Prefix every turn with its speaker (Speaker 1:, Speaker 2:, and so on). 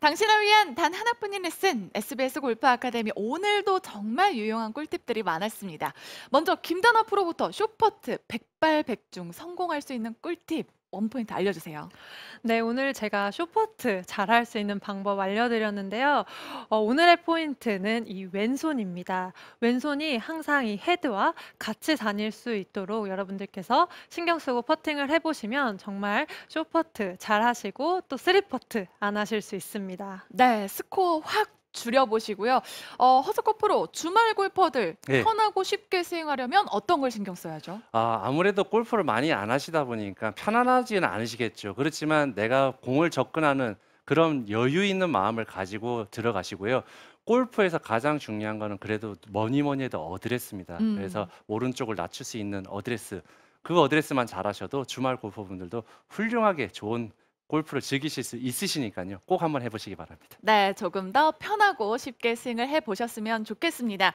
Speaker 1: 당신을 위한 단 하나뿐인 레슨 SBS 골프 아카데미 오늘도 정말 유용한 꿀팁들이 많았습니다. 먼저 김단아 프로부터 쇼퍼트 100 백발백중 성공할 수 있는 꿀팁 원포인트 알려주세요. 네, 오늘 제가 쇼포트 잘할 수
Speaker 2: 있는 방법 알려드렸는데요. 어, 오늘의 포인트는 이 왼손입니다. 왼손이 항상 이 헤드와 같이 다닐 수 있도록 여러분들께서 신경 쓰고 퍼팅을 해보시면 정말 쇼퍼트 잘하시고 또 쓰리퍼트 안 하실 수
Speaker 1: 있습니다. 네, 스코어 확 줄여보시고요. 어, 허석호 프로 주말 골퍼들 예. 편하고 쉽게 스윙하려면 어떤 걸 신경 써야죠?
Speaker 3: 아, 아무래도 골프를 많이 안 하시다 보니까 편안하지는 않으시겠죠. 그렇지만 내가 공을 접근하는 그런 여유 있는 마음을 가지고 들어가시고요. 골프에서 가장 중요한 거는 그래도 뭐니 뭐니 해도 어드레스입니다. 음. 그래서 오른쪽을 낮출 수 있는 어드레스. 그 어드레스만 잘하셔도 주말 골퍼분들도 훌륭하게 좋은 골프를 즐기실 수 있으시니까요. 꼭 한번 해보시기 바랍니다.
Speaker 1: 네, 조금 더 편하고 쉽게 스윙을 해보셨으면 좋겠습니다.